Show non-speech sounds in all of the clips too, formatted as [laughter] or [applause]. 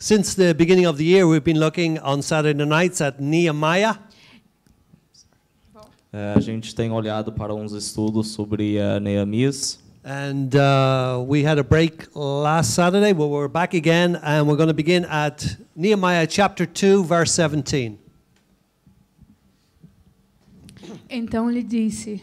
Since the beginning of the year, we've been looking on Saturday nights at Nehemiah. É, a gente tem olhado para uns estudos sobre uh, And uh, we had a break last Saturday, but we're back again, and we're going to begin at Nehemiah chapter 2, verse 17. Então lhe disse: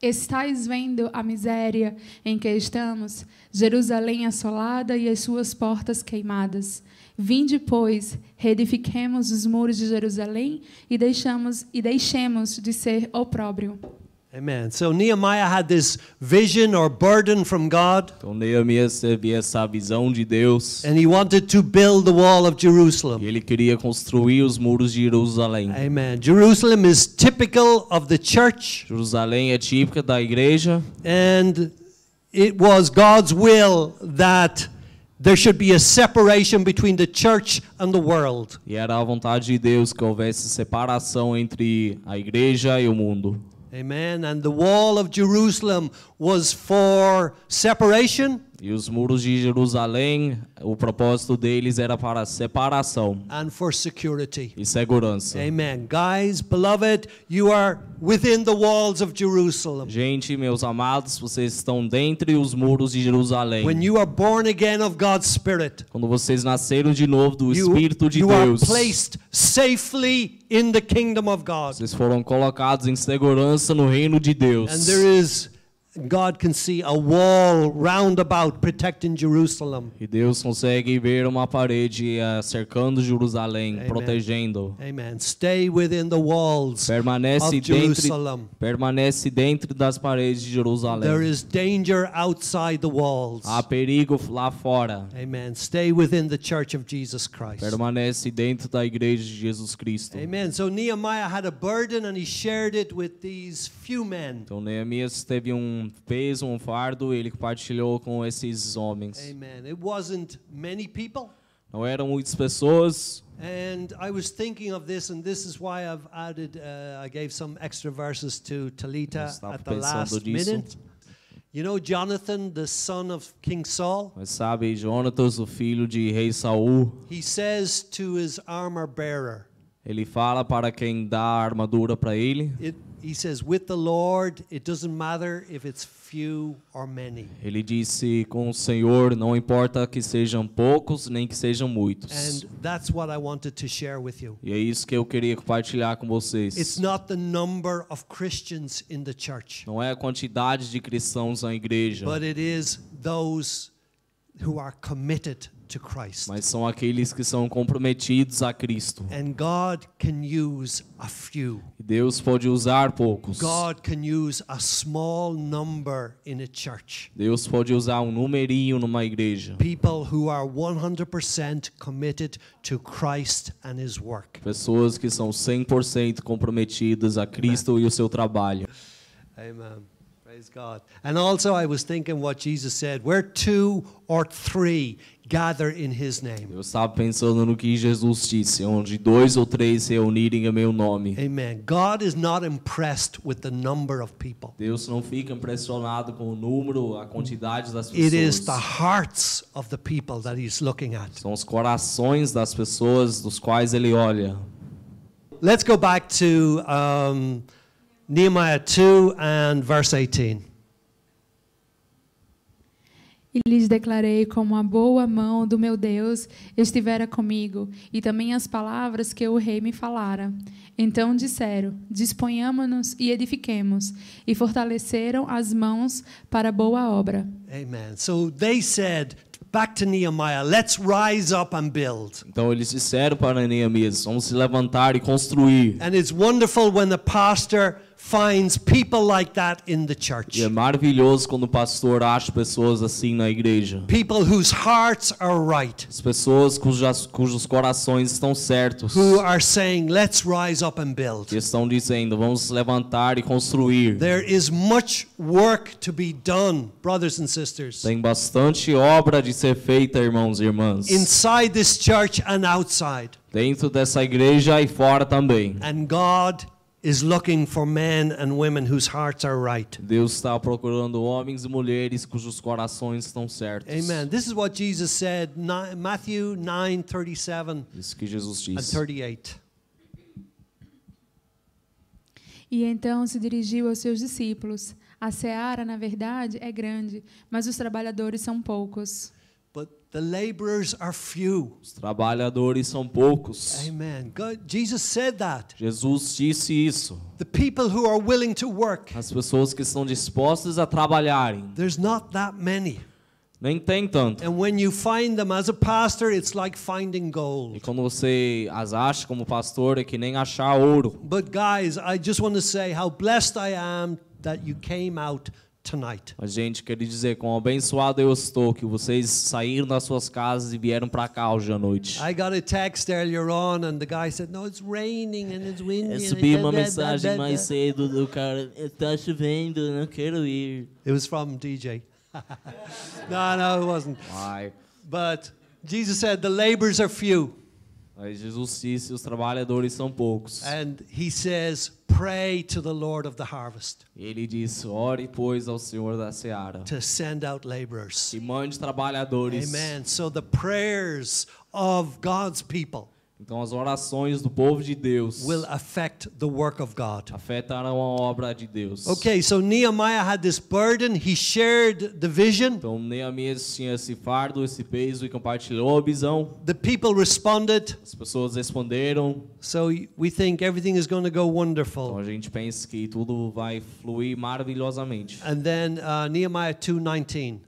Estais vendo a miséria em que estamos, Jerusalém assolada e as suas portas queimadas. Vinde, pois, reedifiquemos os muros de Jerusalém e deixamos e deixemos de ser opróbrio. Amen. So Nehemiah had this vision or burden from God. Então Neemias teve essa visão de Deus. And he wanted to build the wall of Jerusalem. E ele queria construir os muros de Jerusalém. Amen. Jerusalem is typical of the church. Jerusalém é típica da igreja. And it was God's will that There should be a separation between the church and the world. E era a vontade de Deus que houvesse separação entre a igreja e o mundo. Amen. And the wall of Jerusalem was for separation. E os muros de Jerusalém, o propósito deles era para separação. And for security. E segurança. Amen. Guys, beloved, you are within the walls of Jerusalem. Gente, meus amados, vocês estão dentre os muros de Jerusalém. When you are born again of God's spirit. Quando vocês nasceram de novo do you, espírito de you Deus. are placed safely in the kingdom of God. Vocês foram colocados em segurança no reino de Deus. And there is God can see a wall roundabout protecting Jerusalem. E Deus consegue ver uma parede eh, cercando Jerusalém, Amen. protegendo. Amen. Stay within the walls permanece of dentro, Jerusalem. Permanece dentro das paredes de Jerusalém. There is danger outside the walls. Há perigo lá fora. Amen. Stay within the church of Jesus Christ. Permanece dentro da igreja de Jesus Cristo. Amen. So Nehemiah had a burden and he shared it with these few men. Então Neemias teve um peso, um fardo, ele compartilhou com esses homens. Amen. It wasn't many people. Não eram muitas pessoas. And I was thinking of this, and this is why I've added. Uh, I gave some extra verses to Talita at the last disso. minute. You know Jonathan, the son of King Saul. Mas sabe o filho de rei Saul. He says to his armor bearer. Ele fala para quem dá a armadura para ele. It ele disse com o Senhor, não importa que sejam poucos nem que sejam muitos. E é isso que eu queria compartilhar com vocês. Não é a quantidade de cristãos na igreja. But it is those who are committed mas são aqueles que são comprometidos a Cristo. Deus pode usar poucos. Deus pode usar um numerinho numa igreja. Pessoas que são 100% comprometidas a Cristo Amen. e o seu trabalho. Amém. Praise God. And also I was thinking what Jesus said, where two or three gather in his name. Eu estava pensando no que Jesus disse, onde dois ou três se reunirem em meu nome. Amen. God is not impressed with the number of people. Deus não fica impressionado com o número, a quantidade das pessoas. It is the hearts of the people that he's looking at. São os corações das pessoas dos quais ele olha. Let's go back to um, Nehemiah 2 and verse 18 e lhes declarei como a boa mão do meu Deus estivera comigo, e também as palavras que o rei me falara. Então disseram: Disponhamo-nos e edifiquemos, e fortaleceram as mãos para boa obra. Amen. So they said back to Nehemiah, let's rise up and build. Então eles disseram para Neemias, vamos se levantar e construir. And it's wonderful when the pastor finds people like that in the church. E é maravilhoso quando o pastor acha pessoas assim na igreja. People whose hearts are right. As pessoas cujas, cujos corações estão certos. Who are saying, let's rise up and build. Que estão dizendo, vamos levantar e construir. There is much work to be done, brothers and sisters. Tem bastante obra de ser feita, irmãos e irmãs. Inside this church and outside. Dentro dessa igreja e fora também. And God Deus está procurando homens e mulheres cujos corações estão certos. Amen. This is what Jesus said, Matthew 9:37. Isso que Jesus disse. And 38. E então se dirigiu aos seus discípulos: A seara, na verdade, é grande, mas os trabalhadores são poucos. But the laborers are few. Os trabalhadores são poucos. Amen. God, Jesus said that. Jesus disse isso. The people who are willing to work. As pessoas que estão dispostas a trabalharem. There's not that many. Nem tem tanto. Pastor, like e quando você as acha como pastor, é que nem achar ouro. But guys, I just want to say how blessed I am that you came out tonight. A gente quer dizer quão abençoado eu estou que vocês saíram das suas casas e vieram para cá hoje à noite. I got a text earlier on and the guy said, "No, it's raining and it's windy." Eu subi uma mensagem mais cedo do cara, está chovendo, não quero ir. It was from DJ. [laughs] no, no, it wasn't. Why? But Jesus said the labors are few. Mas Jesus disse os trabalhadores são poucos. And he says Pray to the Lord of the harvest. Ele diz: Ore pois ao Senhor da seara. To send out laborers. E mande trabalhadores. Amen. So the prayers of God's people. Então as orações do povo de Deus will affect the work of God. Afetarão a obra de Deus. Okay, so Nehemiah had this burden, he shared the vision. Então Neemias tinha esse fardo, esse peso e compartilhou a visão. The people responded. As pessoas responderam. So we think everything is going to go wonderful. Então a gente pensa que tudo vai fluir maravilhosamente. And then uh, Nehemiah 2:19.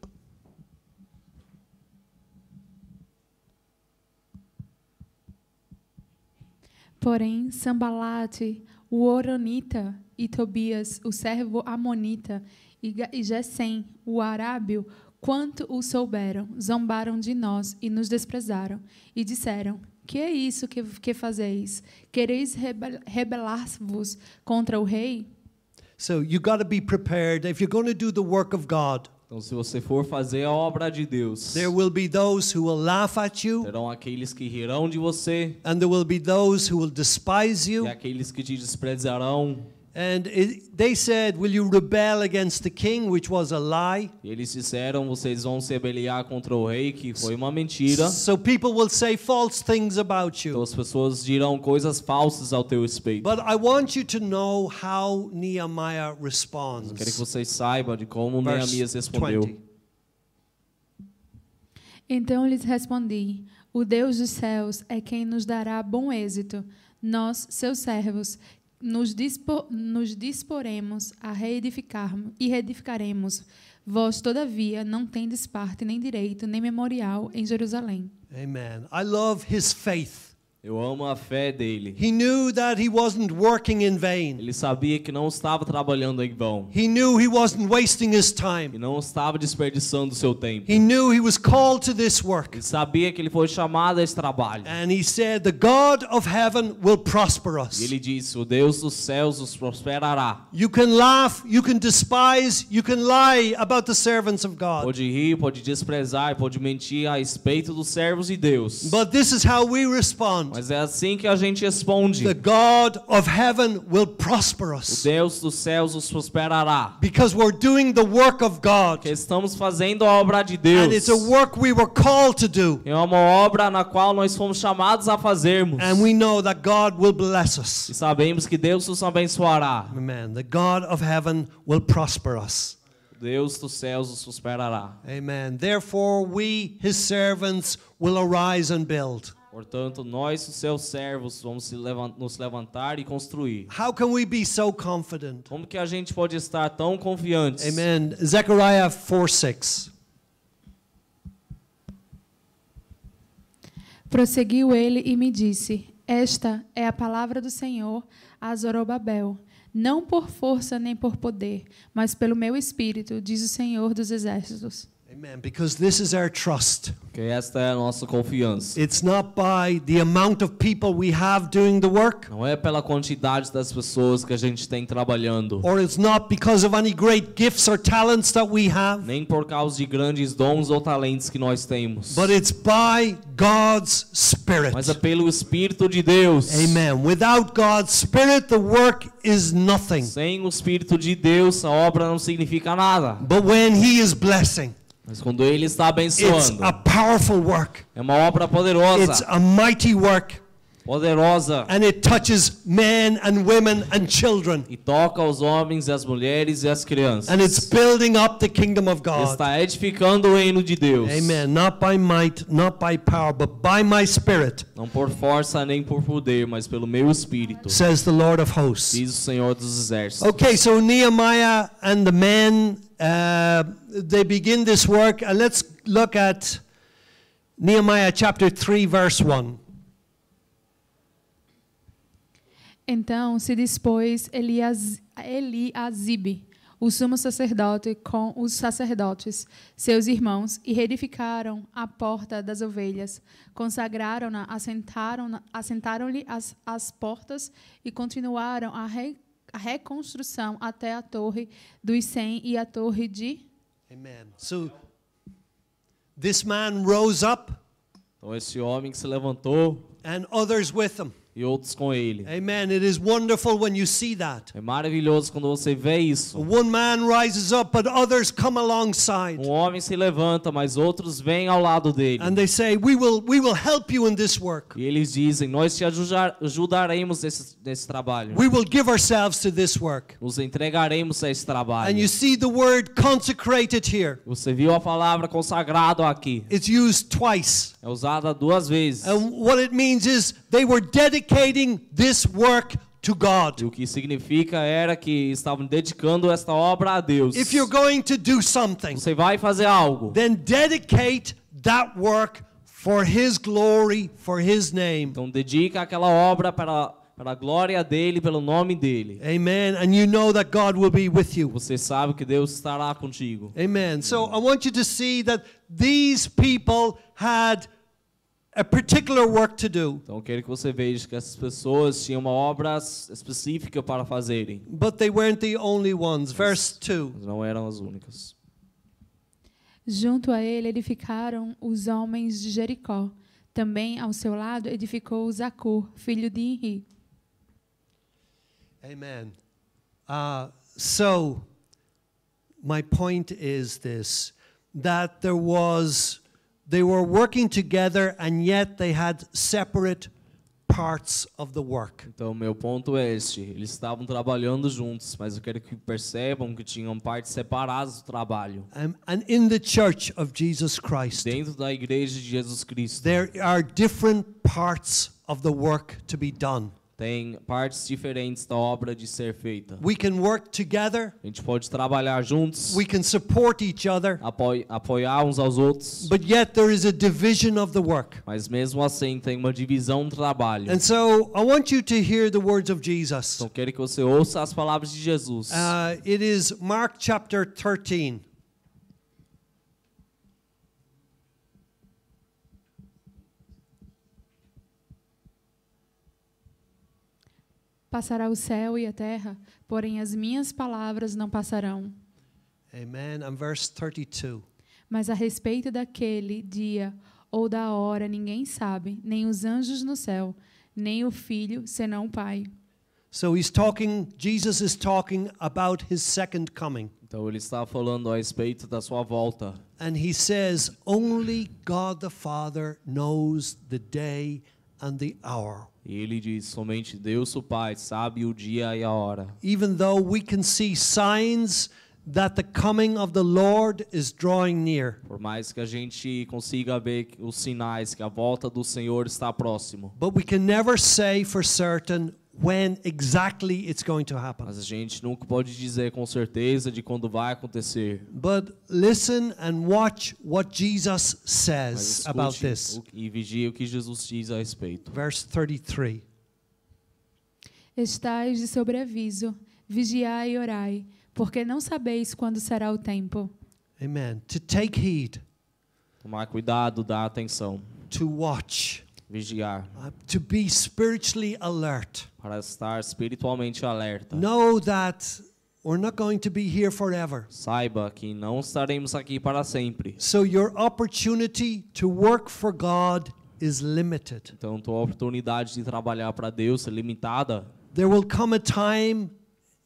Porém, Sambalate, o Oronita, e Tobias, o servo Amonita, e Gesem, o Arábio, quanto o souberam, zombaram de nós e nos desprezaram, e disseram: Que é isso que, que fazeis? Quereis rebel rebelar-vos contra o rei? So you got to be prepared if you're going to do the work of God. Então, se você for fazer a obra de Deus, there will be those who will laugh at you, terão aqueles que rirão de você, and there will be those who will despise you, e aqueles que te desprezarão. And it, they said, "Will you rebel against the king?" which was a lie. E eles disseram, vocês vão se rebeliar contra o rei, que foi uma mentira. So people will say false things about you. Então as pessoas dirão coisas falsas ao teu respeito. But I want you to know how Nehemiah responds. Eu quero que vocês saibam de como Nehemias respondeu. Então lhes respondi: O Deus dos céus é quem nos dará bom êxito nós, seus servos, nos, dispo, nos disporemos a reedificarmos e reedificaremos. Vós, todavia, não tendes parte nem direito nem memorial em Jerusalém. Amen. I love his faith. Eu amo a fé dele. He knew that he wasn't working in vain. Ele sabia que não estava trabalhando em vão. He knew he wasn't wasting his time. E não estava desperdiçando seu tempo. He knew he was called to this work. Ele sabia que ele foi chamado a esse trabalho. And he said, "The God of heaven will prosper us." E ele disse, "O Deus dos céus os prosperará." You can laugh, you can despise, you can lie about the servants of God. Pode rir, pode desprezar, pode mentir a respeito dos servos de Deus. But this is how we respond respond. Mas é assim que a gente responde. The God of heaven will prosper us. O Deus dos céus os prosperará. Because we're doing the work of God. Porque estamos fazendo a obra de Deus. And it's a work we were called to do. É uma obra na qual nós fomos chamados a fazermos. And we know that God will bless us. E sabemos que Deus nos abençoará. Amen. The God of heaven will prosper us. Deus dos céus os prosperará. Amen. Therefore we his servants will arise and build. Portanto, nós, os seus servos, vamos nos levantar e construir. How can we be so confident? Como que a gente pode estar tão confiantes? Amen. Zechariah 4:6. Prosseguiu ele e me disse: Esta é a palavra do Senhor a Zorobabel, não por força nem por poder, mas pelo meu espírito, diz o Senhor dos exércitos. Amen, because this is our trust. Que esta é a nossa confiança. It's not by the amount of people we have doing the work. Não é pela quantidade das pessoas que a gente tem trabalhando. Or it's not because of any great gifts or talents that we have. Nem por causa de grandes dons ou talentos que nós temos. But it's by God's spirit. Mas é pelo espírito de Deus. Amen. Without God's spirit the work is nothing. Sem o espírito de Deus a obra não significa nada. But when he is blessing mas quando ele está abençoando. It's a powerful work. É uma obra poderosa. It's a mighty work. poderosa. And it touches men and women and children. E toca os homens, as mulheres e as crianças. And it's building up the kingdom of God. Está edificando o reino de Deus. Amen. Not by might, not by power, but by my spirit. Não por força nem por poder, mas pelo meu espírito. Says the Lord of hosts. Diz o Senhor dos exércitos. Okay, so Nehemiah and the men uh, they begin this work. Uh, let's look at Nehemiah chapter 3 verse 1. Então se dispôs Elias, o sumo sacerdote, com os sacerdotes, seus irmãos, e reedificaram a porta das ovelhas, consagraram-na, assentaram-lhe assentaram as, as portas e continuaram a, re, a reconstrução até a torre dos cem e a torre de... Amen. So, this man rose up, então esse homem que se levantou and others with him e outros com ele. Amen. It is wonderful when you see that. É maravilhoso quando você vê isso. One man rises up, but others come alongside. Um homem se levanta, mas outros vêm ao lado dele. And they say, "We will, we will help you in this work." E eles dizem, nós te ajudar, ajudaremos nesse, nesse trabalho. We will give ourselves to this work. Nos entregaremos a esse trabalho. And you see the word consecrated here. Você viu a palavra consagrado aqui? It's used twice. É usada duas vezes. And what it means is they were dedicated dedicating this work to God. o que significa era que estavam dedicando esta obra a Deus. If you're going to do something, você vai fazer algo. Then dedicate that work for his glory, for his name. Então dedica aquela obra para para a glória dele, pelo nome dele. Amen. And you know that God will be with you. Você sabe que Deus estará contigo. Amen. So I want you to see that these people had a particular work to do. Então quero que você veja que essas pessoas tinham uma obra específica para fazerem. But they weren't the only ones. Verse 2. Não eram as únicas. Junto a ele edificaram os homens de Jericó. Também ao seu lado edificou Zacur, filho de Enri. Amen. Uh, so my point is this that there was They were working together and yet they had separate parts of the work. Então meu ponto é este, eles estavam trabalhando juntos, mas eu quero que percebam que tinham partes separadas do trabalho. Um, and in the church of Jesus Christ. Dentro da igreja de Jesus Cristo. There are different parts of the work to be done tem partes diferentes da obra de ser feita. We can work together. A gente pode trabalhar juntos. We can support each other. Apoi apoiar uns aos outros. But yet there is a division of the work. Mas mesmo assim tem uma divisão do trabalho. And so I want you to hear the words of Jesus. Então quero que você ouça as palavras de Jesus. Uh, it is Mark chapter 13. Passará o céu e a terra, porém as minhas palavras não passarão. Amen. And verse 32. Mas a respeito daquele dia ou da hora ninguém sabe, nem os anjos no céu, nem o filho, senão o Pai. So he's talking, Jesus is talking about his second coming. Então ele está falando a respeito da sua volta. And he says only God the Father knows the day and the hour. E ele diz somente Deus o Pai sabe o dia e a hora. Even though we can see signs that the coming of the Lord is drawing near. Por mais que a gente consiga ver os sinais que a volta do Senhor está próximo. But we can never say for certain when exactly it's going to happen. Mas a gente nunca pode dizer com certeza de quando vai acontecer. But listen and watch what Jesus says about this. E vigie o que Jesus diz a respeito. Verse 33. Estais de sobreaviso, vigiai e orai, porque não sabeis quando será o tempo. Amen. To take heed. Tomar cuidado, dar atenção. To watch vigiar. Uh, to be spiritually alert. Para estar espiritualmente alerta. Know that we're not going to be here forever. Saiba que não estaremos aqui para sempre. So your opportunity to work for God is limited. Então tua oportunidade de trabalhar para Deus é limitada. There will come a time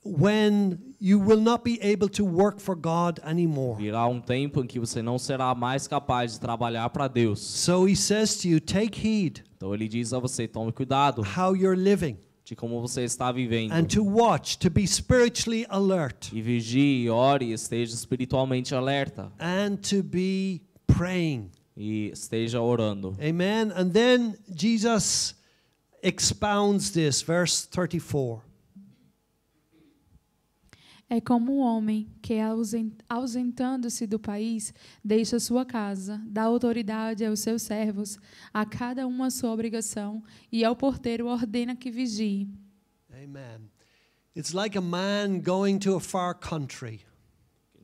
when You will not be able to work for God anymore. Virá um tempo em que você não será mais capaz de trabalhar para Deus. So he says to you, take heed Então ele diz a você, tome cuidado how you're living de como você está vivendo. and to watch, to be spiritually alert E vigie, ore, e esteja espiritualmente alerta and to be praying. e esteja orando. Amen. And then Jesus expounds this, verse 34. É como um homem que, ausentando-se do país, deixa sua casa, dá autoridade aos seus servos, a cada um a sua obrigação, e ao porteiro ordena que vigie. Amen. It's like a man going to a far country.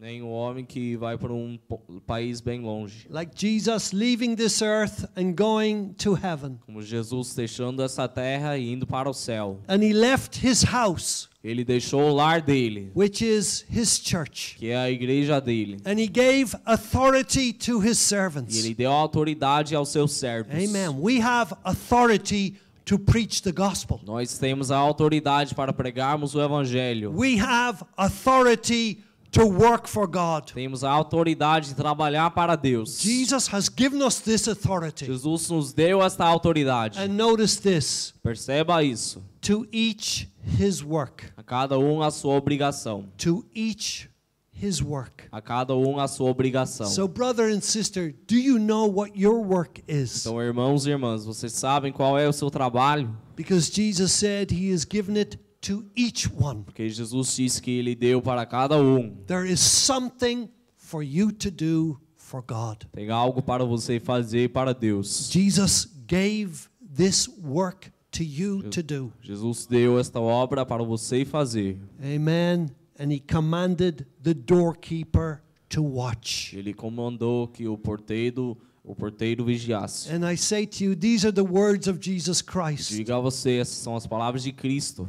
Nem um homem que vai para um país bem longe. Like Jesus leaving this earth and going to heaven. Como Jesus deixando essa terra e indo para o céu. And he left his house. Ele deixou o lar dele, which is his church. que é a igreja dele. And he gave authority to his servants. E ele deu autoridade aos seus servos. Amen. We have authority to preach the gospel. Nós temos a autoridade para pregarmos o evangelho. We have authority To work for God. Temos a autoridade de trabalhar para Deus. Jesus, has given us this authority. Jesus nos deu esta autoridade. And notice this. Perceba isso. To each his work. A cada um a sua obrigação. To each his work. A cada um a sua obrigação. So brother and sister, do you know what your work is? Então irmãos e irmãs, vocês sabem qual é o seu trabalho? Because Jesus said he has given it to each one. Porque Jesus disse que ele deu para cada um. There is something for you to do for God. Tem algo para você fazer para Deus. Jesus gave this work to you to do. Jesus deu esta obra para você fazer. Amen. And he commanded the doorkeeper to watch. Ele comandou que o porteiro o porteiro vigiasse. And I say to you, these are the words of Jesus Christ. Diga a você, essas são as palavras de Cristo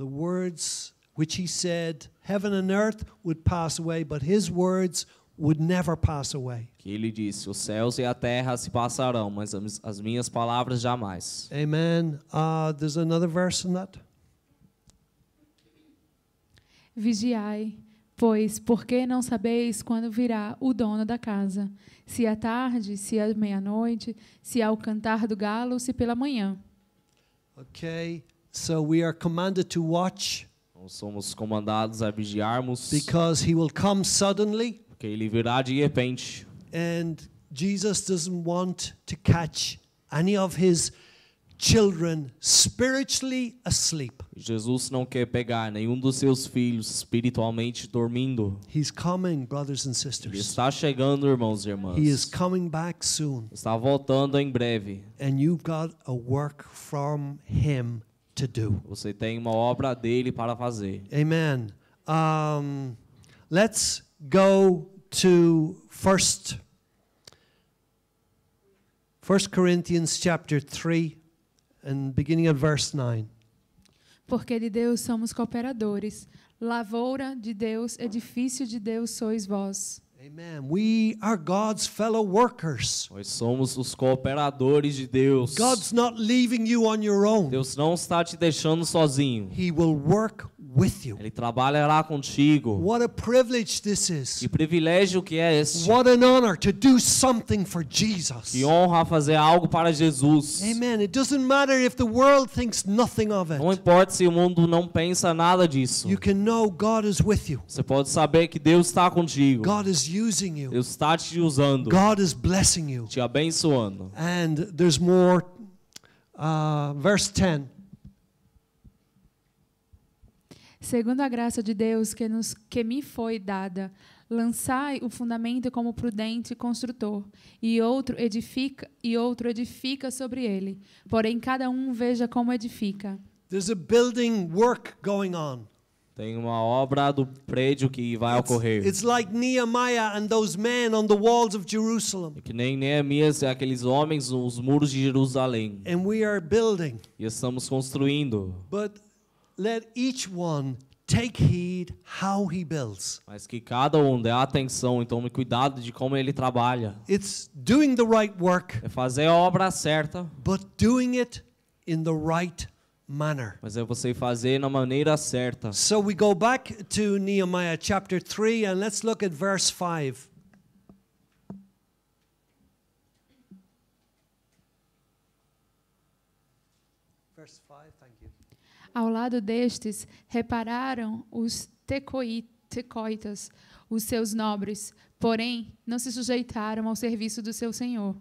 the words which he said, heaven and earth would pass away, but his words would never pass away. Que ele disse, os céus e a terra se passarão, mas as minhas palavras jamais. Amen. Uh, there's another verse in that. Vigiai, pois, porque não sabeis quando virá o dono da casa, se à é tarde, se à é meia-noite, se ao é cantar do galo, se pela manhã. Okay. So we are commanded to watch. Então somos comandados a vigiarmos. Because he will come suddenly. Porque ele virá de repente. And Jesus doesn't want to catch any of his children spiritually asleep. Jesus não quer pegar nenhum dos seus filhos espiritualmente dormindo. He's coming, brothers and sisters. Ele está chegando, irmãos e irmãs. He is coming back soon. Está voltando em breve. And you've got a work from him to do. Você tem uma obra dele para fazer. Amen. Um, let's go to first 1 Corinthians chapter 3 and beginning at verse 9. Porque de Deus somos cooperadores, lavoura de Deus, edifício de Deus sois vós. Amen. We are God's fellow workers. Nós somos os cooperadores de Deus. God's not leaving you on your own. Deus não está te deixando sozinho. He will work with you. Ele trabalhará contigo. What a privilege this is. Que privilégio que é esse. What an honor to do something for Jesus. Que honra fazer algo para Jesus. Amen. It doesn't matter if the world thinks nothing of it. Não importa se o mundo não pensa nada disso. You can know God is with you. Você pode saber que Deus está contigo. God is using you. Deus está te usando. God is blessing you. Te abençoando. And there's more. Uh, verse 10. Segundo a graça de Deus que, nos, que me foi dada, lançai o fundamento como prudente construtor, e outro edifica e outro edifica sobre ele. Porém cada um veja como edifica. There's a building work going on. Tem uma obra do prédio que vai it's, ocorrer. It's like Nehemiah and those men on the walls of Jerusalem. É que nem Nehemias e é aqueles homens nos muros de Jerusalém. And we are building. E estamos construindo. But let each one Take heed how he builds. Mas que cada um dê atenção e tome cuidado de como ele trabalha. It's doing the right work, é fazer a obra certa. But doing it in the right manner. Mas é você fazer na maneira certa. So we go back to Nehemiah chapter 3 and let's look at verse 5. Verse 5, thank you. Ao lado destes repararam os tecoitas, os seus nobres, porém não se sujeitaram ao serviço do seu senhor.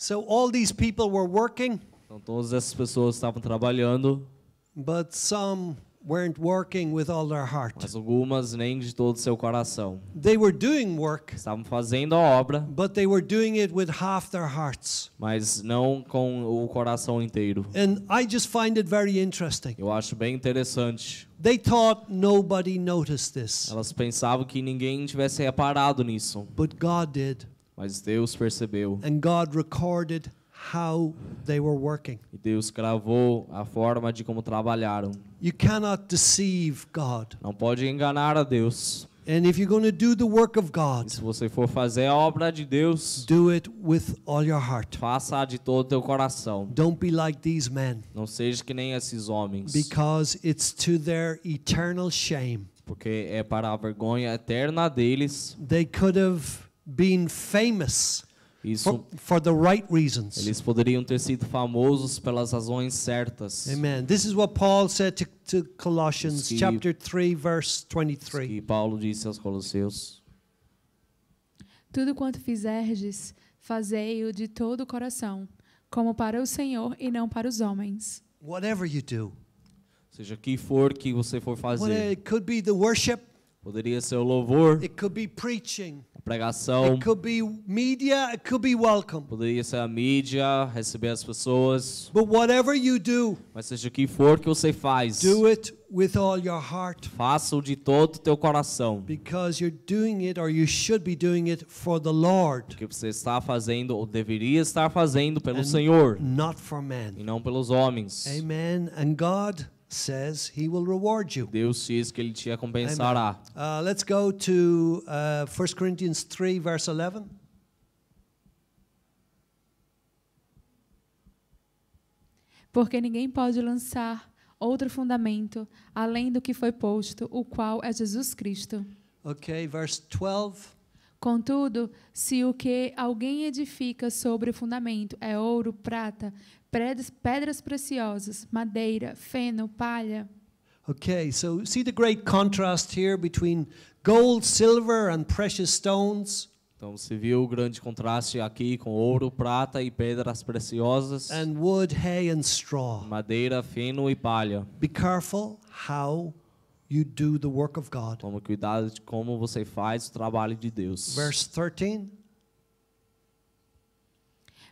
So all these people were working então todas essas pessoas estavam trabalhando. But some weren't working with all their heart. Mas algumas nem de todo seu coração. They were doing work. Estavam fazendo a obra. But they were doing it with half their hearts. Mas não com o coração inteiro. And I just find it very interesting. Eu acho bem interessante. They thought nobody noticed this. Elas pensavam que ninguém tivesse reparado nisso. But God did. Mas Deus percebeu. And God recorded how they were working. E Deus cravou a forma de como trabalharam. You cannot deceive God. Não pode enganar a Deus. And if you're going to do the work of God, se você for fazer a obra de Deus, do it with all your heart. Faça de todo o teu coração. Don't be like these men. Não seja que nem esses homens. Because it's to their eternal shame. Porque é para a vergonha eterna deles. They could have been famous. Isso, for, for the right reasons. Eles poderiam ter sido famosos pelas razões certas. Amen. This is what Paul said to, to Colossians que, chapter 3 verse 23. Que Paulo disse aos Colossenses. Tudo quanto fizerdes, fazei-o de todo o coração, como para o Senhor e não para os homens. Whatever you do. Seja que for que você for fazer. It could be the worship. Poderia ser o louvor. It could be preaching pregação. It could be media, it could be welcome. Poderia ser a mídia, receber as pessoas. But whatever you do, mas seja o que for que você faz, do it with all your heart. Faça de todo o teu coração. Because you're doing it or you should be doing it for the Lord. Porque você está fazendo ou deveria estar fazendo pelo and Senhor. Not for men. E não pelos homens. Amen. And God says he will reward you. Deus diz que ele te recompensará. Uh, let's go to uh, 1 Corinthians 3 verse 11. Porque ninguém pode lançar outro fundamento além do que foi posto, o qual é Jesus Cristo. Okay, verse 12. Contudo, se o que alguém edifica sobre o fundamento é ouro, prata, pedras preciosas, madeira, feno, palha. Okay, so see the great contrast here between gold, silver and precious stones. Então você viu o grande contraste aqui com ouro, prata e pedras preciosas. And wood, hay and straw. Madeira, feno e palha. Be careful how you do the work of God. Toma cuidado de como você faz o trabalho de Deus. Verse 13.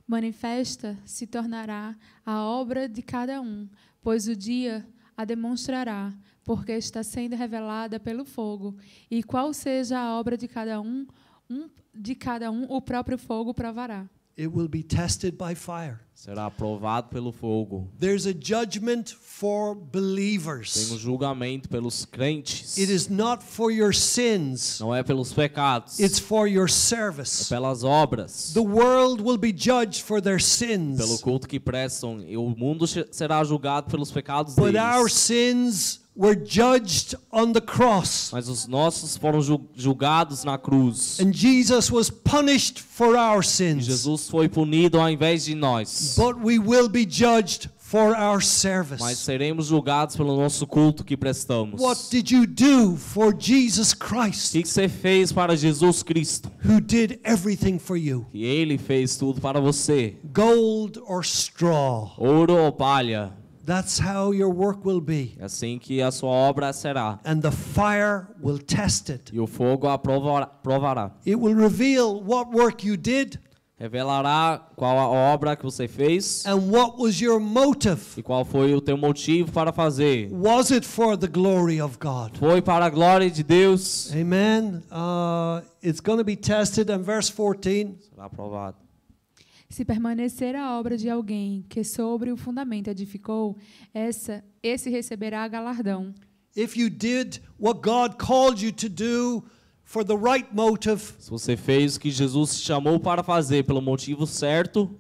Manifesta se tornará a obra de cada um, pois o dia a demonstrará, porque está sendo revelada pelo fogo. E qual seja a obra de cada um, um de cada um o próprio fogo provará. It will be tested by fire. Será aprovado pelo fogo. There's a judgment for believers. Tem um julgamento pelos crentes. It is not for your sins. Não é pelos pecados. It's for your service. É pelas obras. The world will be judged for their sins. Pelo culto que prestam, e o mundo será julgado pelos pecados deles. But our sins were judged on the cross. Mas os nossos foram julgados na cruz. And Jesus was punished for our sins. E Jesus foi punido ao invés de nós. But we will be judged For our service. Mas seremos julgados pelo nosso culto que prestamos. What did you do for Jesus Christ? O que você fez para Jesus Cristo? Who did everything for you? E ele fez tudo para você. Gold or straw. Ouro ou palha. That's how your work will be. É assim que a sua obra será. And the fire will test it. E o fogo a provará. It will reveal what work you did. Revelará qual a obra que você fez. And what was your motive? E qual foi o teu motivo para fazer? Was it for the glory of God? Foi para a glória de Deus. Amen. Uh, it's going to be tested and verse 14. Será provado. Se permanecer a obra de alguém que sobre o fundamento edificou, essa esse receberá galardão. se você fez o que Jesus te chamou para fazer pelo motivo certo,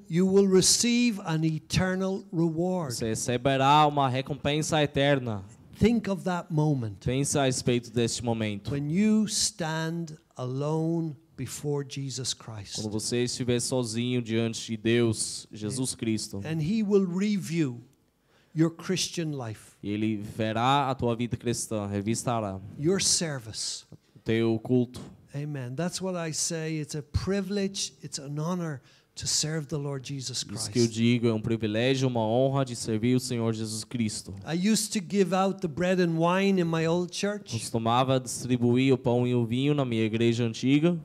Você receberá uma recompensa eterna. Think of that moment. Pensa a respeito deste momento. When you stand alone before Jesus Christ. Quando você estiver sozinho diante de Deus, Jesus Cristo. And he will review your Christian life. E ele verá a tua vida cristã, revistará. Your service. Teu culto. Amen. That's what I say. It's a privilege, it's an honor isso que eu digo é um privilégio, uma honra de servir o Senhor Jesus Cristo. Costumava distribuir o pão e o vinho na minha igreja antiga.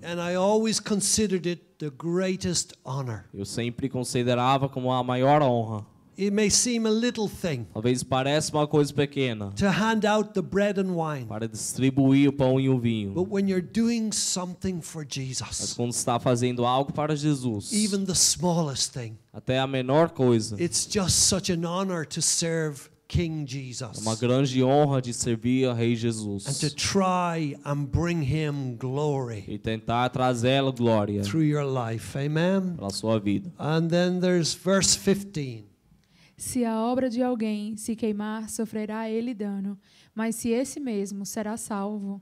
Eu sempre considerava como a maior honra. It may seem a little thing. Talvez pareça uma coisa pequena. To hand out the bread and wine. Para distribuir o pão e o vinho. But when you're doing something for Jesus. Mas quando está fazendo algo para Jesus. Even the smallest thing. Até a menor coisa. It's just such an honor to serve King Jesus. É uma grande honra de servir o Rei Jesus. And to try and bring him glory. E tentar trazê-lo glória. Through your life. Amen. Pela sua vida. And then there's verse 15. Se a obra de alguém se queimar, sofrerá ele dano, mas se esse mesmo será salvo,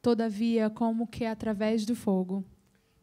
todavia, como que é através do fogo.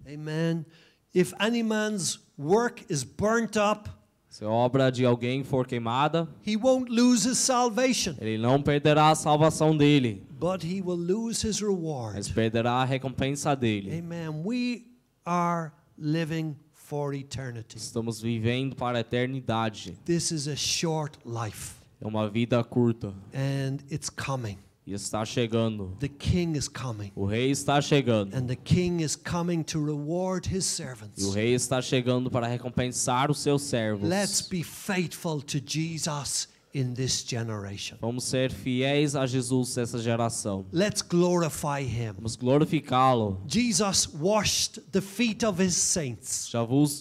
Amen. If any man's work is burnt up, se a obra de alguém for queimada, he won't lose his salvation. Ele não perderá a salvação dele. But he will lose his reward. Mas perderá a recompensa dele. Amen. We are living for eternity. Estamos vivendo para a eternidade. This is a short life. É uma vida curta. And it's coming. E está chegando. The king is coming. O rei está chegando. And the king is coming to reward his servants. E o rei está chegando para recompensar os seus servos. Let's be faithful to Jesus in this generation. Vamos ser fiéis a Jesus nessa geração. Let's glorify him. Vamos glorificá-lo. Jesus washed the feet of his saints.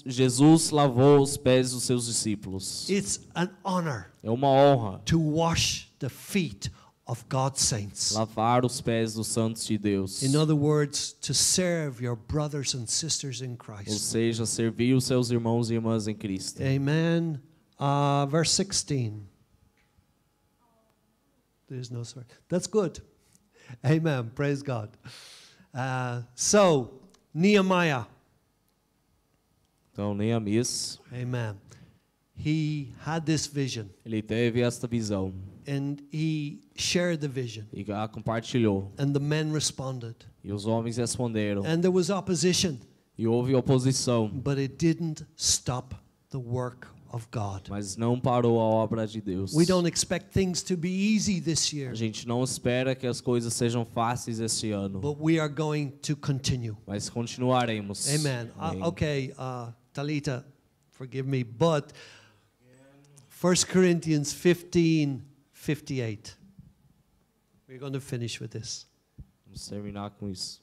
Jesus lavou os pés dos seus discípulos. It's an honor. É uma honra. To wash the feet of God's saints. Lavar os pés dos santos de Deus. In other words, to serve your brothers and sisters in Christ. Ou seja, servir os seus irmãos e irmãs em Cristo. Amen. Uh, verse 16. There is no sorry. That's good. Amen. Praise God. Uh, so, Nehemiah. Então, Nehemias. Amen. He had this vision. Ele teve esta visão. And he shared the vision. E a compartilhou. And the men responded. E os homens responderam. And there was opposition. E houve oposição. But it didn't stop the work of God. Mas não parou a obra de Deus. We don't expect things to be easy this year. A gente não espera que as coisas sejam fáceis ano. But we are going to continue. Mas continuaremos. Amen. Uh, okay, uh, Talita, forgive me, but 1 Corinthians 15, 58. We're going to finish with this. Vamos terminar com isso.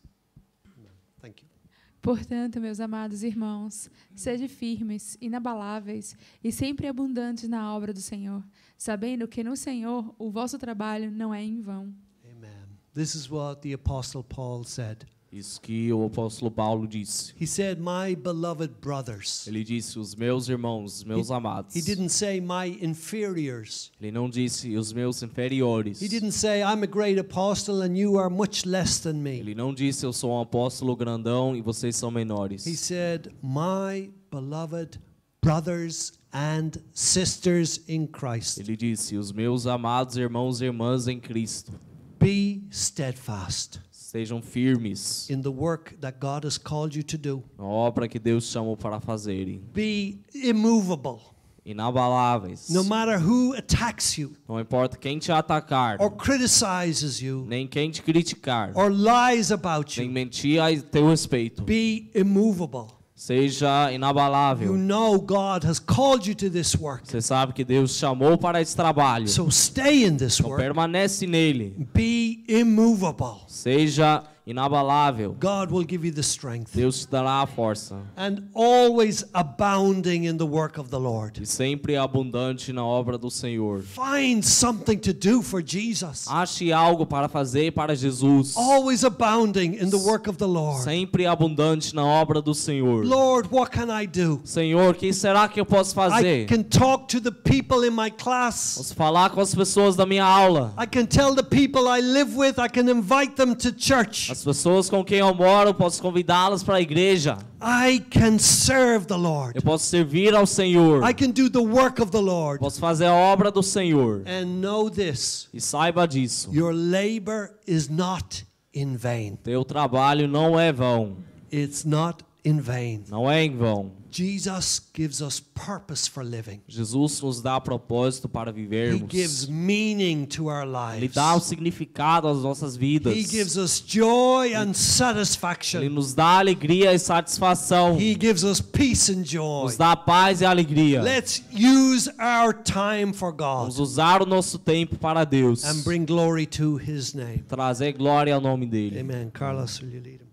Portanto, meus amados irmãos, sede firmes, inabaláveis e sempre abundantes na obra do Senhor, sabendo que no Senhor o vosso trabalho não é em vão. Amen. This is what the apostle Paul said. Isso que o apóstolo Paulo disse. He said, "My beloved brothers." Ele disse os meus irmãos, meus he, amados. He didn't say my inferiors. Ele não disse os meus inferiores. He didn't say I'm a great apostle and you are much less than me. Ele não disse eu sou um apóstolo grandão e vocês são menores. He said, "My beloved brothers and sisters in Christ." Ele disse os meus amados irmãos e irmãs em Cristo. Be steadfast. Sejam firmes. In the work that God has called you to do. Na obra que Deus chamou para fazerem. Be immovable. Inabaláveis. No matter who attacks you. Não importa quem te atacar. Or criticizes you. Nem quem te criticar. Or lies about you. Nem mentir a teu respeito. Be immovable. Seja inabalável. Você sabe que Deus chamou para esse trabalho. então permanece nele. Seja inabalável inabalável. God will give you the strength. Deus te dará a força. And always abounding in the work of the Lord. E sempre abundante na obra do Senhor. Find something to do for Jesus. Ache algo para fazer para Jesus. Always abounding in the work of the Lord. Sempre abundante na obra do Senhor. Lord, what can I do? Senhor, que será que eu posso fazer? I can talk to the people in my class. Posso falar com as pessoas da minha aula. I can tell the people I live with, I can invite them to church. As pessoas com quem eu moro, posso convidá-las para a igreja. I can serve the Lord. Eu posso servir ao Senhor. I can do the work of the Lord. Posso fazer a obra do Senhor. And know this. E saiba disso. Your labor is not in vain. Teu trabalho não é vão. It's not in vain. Não é em vão. Jesus gives us purpose for living. Jesus nos dá propósito para vivermos. He gives meaning to our lives. Ele dá o significado às nossas vidas. He gives us joy and satisfaction. Ele nos dá alegria e satisfação. He gives us peace and joy. Nos dá paz e alegria. Let's use our time for God. Vamos usar o nosso tempo para Deus. And bring glory to his name. Trazer glória ao nome dele. Amen. Carlos, will you lead him?